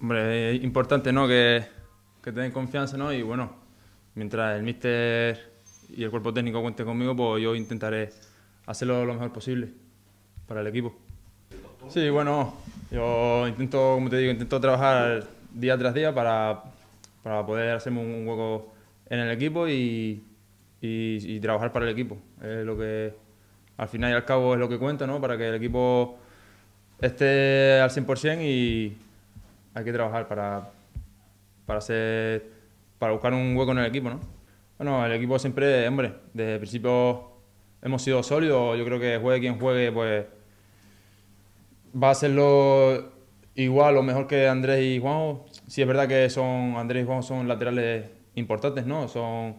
Hombre, es importante ¿no? que, que te confianza ¿no? y bueno, mientras el míster y el cuerpo técnico cuente conmigo, pues yo intentaré hacerlo lo mejor posible para el equipo. Sí, bueno, yo intento, como te digo, intento trabajar día tras día para, para poder hacerme un hueco en el equipo y, y, trabajar para el equipo. Es lo que al final y al cabo es lo que cuenta, ¿no? Para que el equipo esté al 100% y, hay que trabajar para, para, para buscar un hueco en el equipo, ¿no? Bueno, el equipo siempre, hombre, desde el principio hemos sido sólidos. Yo creo que juegue quien juegue, pues va a hacerlo igual o mejor que Andrés y Juan. Sí es verdad que son Andrés y Juanjo son laterales importantes, ¿no? Son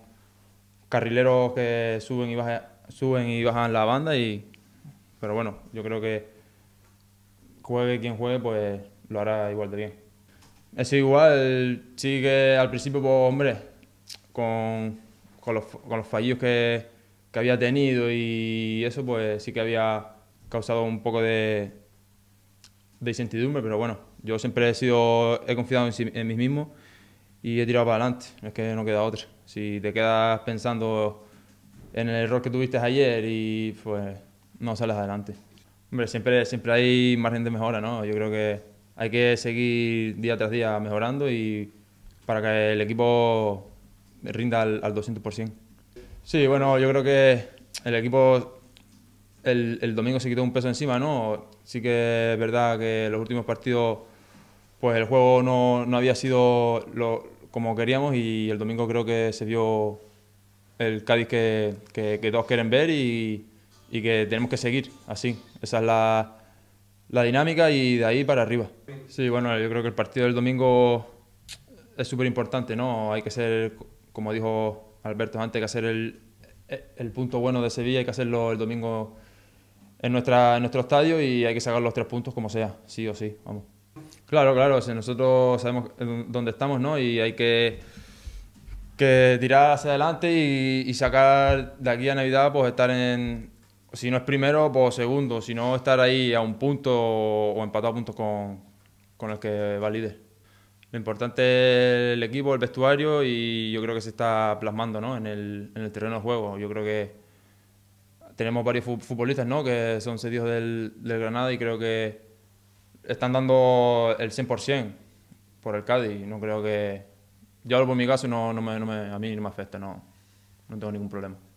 carrileros que suben y bajan, suben y bajan la banda y pero bueno, yo creo que juegue quien juegue, pues lo hará igual de bien. Es igual, sí que al principio, pues, hombre, con, con, los, fallos que, había tenido y eso, pues sí que había causado un poco de, de incertidumbre, pero bueno, yo siempre he sido, he confiado en, mí mismo y he tirado para adelante, es que no queda otra. Si te quedas pensando en el error que tuviste ayer y pues no sales adelante. Hombre, siempre, siempre hay margen de mejora, ¿no? Yo creo que hay que seguir día tras día mejorando y para que el equipo rinda al, 200%. Sí, bueno, yo creo que el equipo el, domingo se quitó un peso encima, ¿no? Sí que es verdad que los últimos partidos, pues el juego no, no había sido lo, como queríamos y el domingo creo que se vio el Cádiz que, todos quieren ver y, y, que tenemos que seguir así. Esa es la, la dinámica y de ahí para arriba. Sí, bueno, yo creo que el partido del domingo es súper importante, ¿no? Hay que ser, como dijo Alberto antes, que hacer el, e, el punto bueno de Sevilla, hay que hacerlo el domingo en, nuestra, en nuestro estadio y hay que sacar los tres puntos como sea, sí o sí, vamos. Claro, claro, si nosotros sabemos dónde estamos, ¿no? Y hay que, que tirar hacia adelante y, y, sacar de aquí a Navidad, pues estar en, si no es primero, pues segundo, si no estar ahí a un punto o empatado a puntos con, con el que va líder. Lo importante es el equipo, el vestuario y yo creo que se está plasmando ¿no? en, el, en el terreno de juego. Yo creo que tenemos varios futbolistas ¿no? que son cedidos del, Granada y creo que están dando el 100% por el Cádiz. No creo que... Yo hablo por mi caso, no, me, no a mí no me afecta, no, no tengo ningún problema.